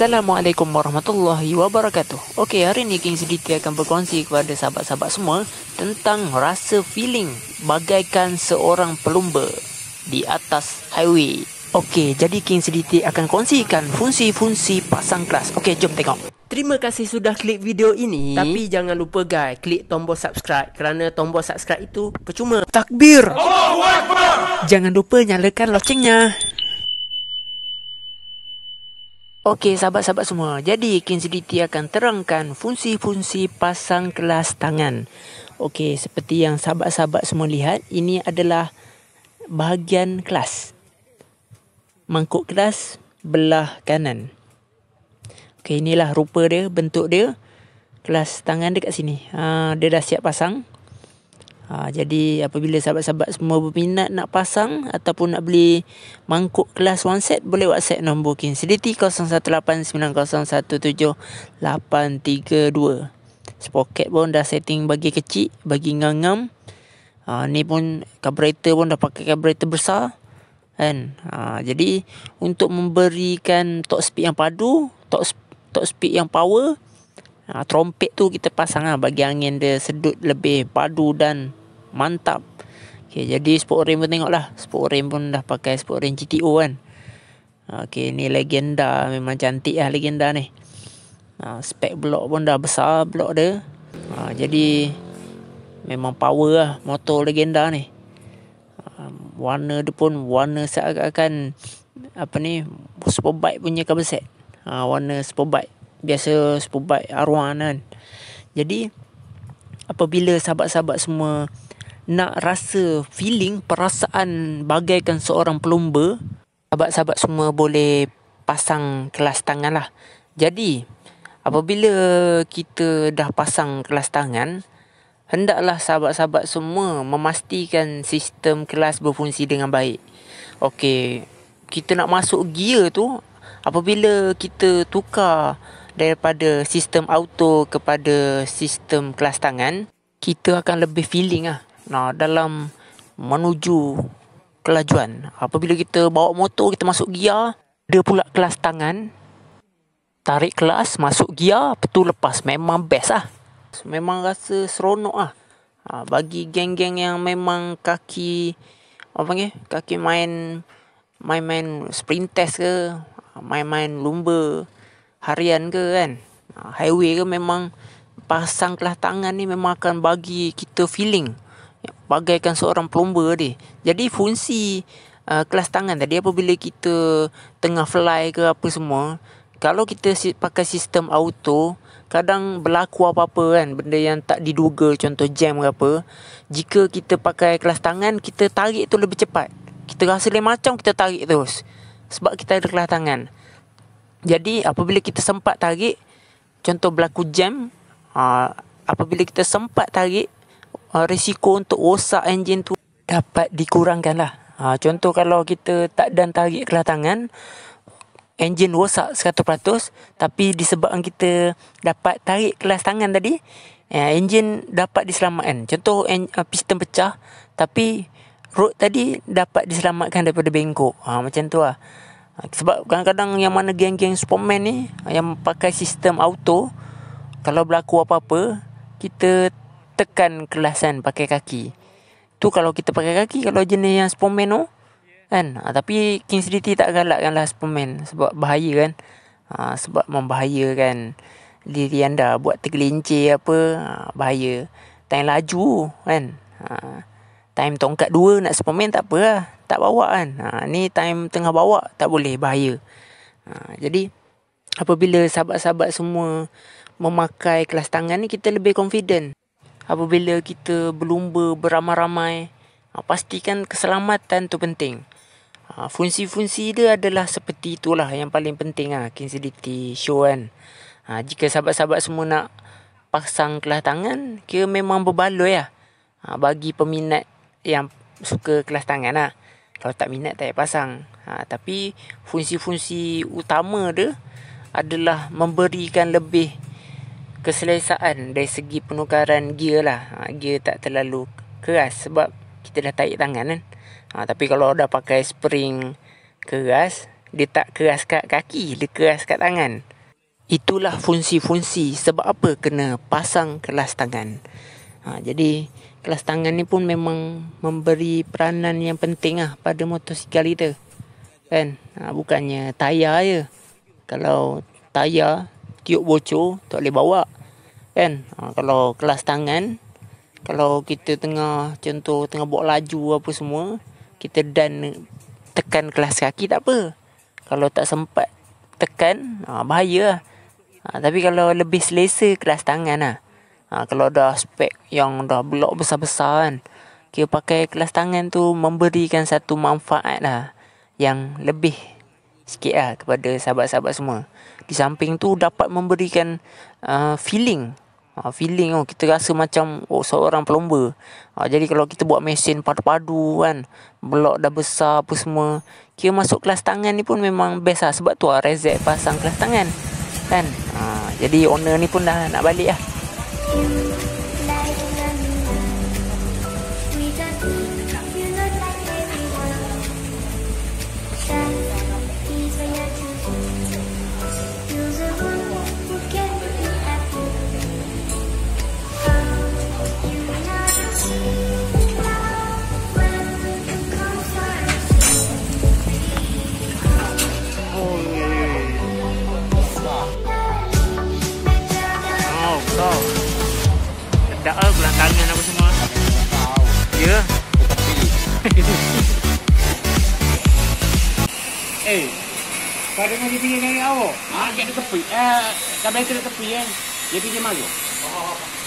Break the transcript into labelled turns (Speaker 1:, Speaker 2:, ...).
Speaker 1: Assalamualaikum warahmatullahi wabarakatuh Ok hari ni King Sediti akan berkongsi kepada sahabat-sahabat semua Tentang rasa feeling bagaikan seorang pelumba di atas highway Ok jadi King Sediti akan kongsikan fungsi-fungsi pasang kelas Ok jom tengok Terima kasih sudah klik video ini Tapi jangan lupa guys klik tombol subscribe Kerana tombol subscribe itu percuma Takbir Allahu Akbar Jangan lupa nyalakan locengnya Okey, sahabat-sahabat semua. Jadi, Kinsiditi akan terangkan fungsi-fungsi pasang kelas tangan. Okey, seperti yang sahabat-sahabat semua lihat, ini adalah bahagian kelas. Mangkuk kelas belah kanan. Okey, inilah rupa dia, bentuk dia. Kelas tangan dekat sini. Ha, dia dah siap pasang. Ha, jadi apabila sahabat-sahabat semua berminat nak pasang ataupun nak beli mangkuk kelas one set boleh WhatsApp nombor King Sediti 0189017832. Spoket pun dah setting bagi kecil, bagi ngam-ngam. Ha, ni pun carburetor pun dah pakai carburetor besar. Kan? Ha, jadi untuk memberikan top speed yang padu, top, top speed yang power, ha, trompet tu kita pasang lah bagi angin dia sedut lebih padu dan Mantap. okay jadi sport rim pun tengoklah. Sport rim pun dah pakai sport rim GTO kan. okay ni legenda memang cantik lah legenda ni. Ha, spek blok pun dah besar blok dia. Ha, jadi memang power lah motor legenda ni. Ha, warna dia pun warna seakan-akan apa ni superbike punya cover set. Ha, warna superbike. Biasa superbike arwah kan. Jadi apabila sahabat-sahabat semua nak rasa feeling perasaan bagaikan seorang pelumba sahabat-sahabat semua boleh pasang kelas tangan lah jadi apabila kita dah pasang kelas tangan hendaklah sahabat-sahabat semua memastikan sistem kelas berfungsi dengan baik okey kita nak masuk gear tu apabila kita tukar daripada sistem auto kepada sistem kelas tangan kita akan lebih feeling ah nah, dalam menuju kelajuan. Apabila kita bawa motor, kita masuk gear, dia pula kelas tangan. Tarik kelas, masuk gear, betul lepas. Memang best lah. memang rasa seronok ah ha, bagi geng-geng yang memang kaki apa panggil kaki main main main sprint test ke main main lumba harian ke kan ha, highway ke memang pasang kelas tangan ni memang akan bagi kita feeling bagaikan seorang plumber dia. Jadi fungsi uh, kelas tangan tadi apabila kita tengah fly ke apa semua, kalau kita si- pakai sistem auto, kadang berlaku apa-apa kan, benda yang tak diduga contoh jam ke apa, jika kita pakai kelas tangan, kita tarik tu lebih cepat. Kita rasa lain macam kita tarik terus sebab kita ada kelas tangan. Jadi apabila kita sempat tarik contoh berlaku jam, uh, apabila kita sempat tarik uh, risiko untuk rosak enjin tu dapat dikurangkan lah. Ha, contoh kalau kita tak dan tarik kelatangan, enjin rosak 100% tapi disebabkan kita dapat tarik kelas tangan tadi, ya, enjin dapat diselamatkan. Contoh en, uh, piston pecah tapi road tadi dapat diselamatkan daripada bengkok. Ha, macam tu lah. Ha, sebab kadang-kadang yang mana geng-geng Superman ni yang pakai sistem auto, kalau berlaku apa-apa, kita tekan kelasan pakai kaki. Tu kalau kita pakai kaki kalau jenis yang Superman tu kan. Ha, tapi King City tak galakkanlah Superman sebab bahaya kan. Ha, sebab membahayakan diri anda buat tergelincir apa ha, bahaya. Time laju kan. Ha, time tongkat dua nak Superman tak apalah. Tak bawa kan. Ha, ni time tengah bawa tak boleh bahaya. Ha, jadi apabila sahabat-sahabat semua memakai kelas tangan ni kita lebih confident apabila kita berlumba beramai-ramai ha, pastikan keselamatan tu penting ha, fungsi-fungsi dia adalah seperti itulah yang paling penting ah ha, kinsidity show kan jika sahabat-sahabat semua nak pasang kelas tangan kira memang berbaloi lah bagi peminat yang suka kelas tangan lah kalau tak minat tak payah pasang tapi fungsi-fungsi utama dia adalah memberikan lebih keselesaan dari segi penukaran gear lah ha, gear tak terlalu keras sebab kita dah tarik tangan kan ha, tapi kalau dah pakai spring keras dia tak keras kat kaki dia keras kat tangan itulah fungsi-fungsi sebab apa kena pasang kelas tangan ha, jadi kelas tangan ni pun memang memberi peranan yang penting lah pada motosikal kita kan ha, bukannya tayar je kalau tayar tiup bocor tak boleh bawa kan ha, kalau kelas tangan kalau kita tengah contoh tengah buat laju apa semua kita dan tekan kelas kaki tak apa kalau tak sempat tekan ha, bahaya lah. ha, tapi kalau lebih selesa kelas tangan lah. ha, kalau dah spek yang dah blok besar-besar kan kita pakai kelas tangan tu memberikan satu manfaat lah yang lebih sikit lah kepada sahabat-sahabat semua. Di samping tu dapat memberikan uh, feeling. Uh, feeling oh, kita rasa macam oh, seorang pelomba. Uh, jadi kalau kita buat mesin padu-padu kan. Blok dah besar apa semua. Kira masuk kelas tangan ni pun memang best lah. Sebab tu lah pasang kelas tangan. Kan? Uh, jadi owner ni pun dah nak balik lah. kau. Tak ada pulang tangan apa semua. Tahu. Ya. Eh. Kau dengar ah, dia pinggir dari awak? Ha, dia tepi. Eh, kau bantu dia tepi kan? Dia pinggir malu. Oh, oh, oh.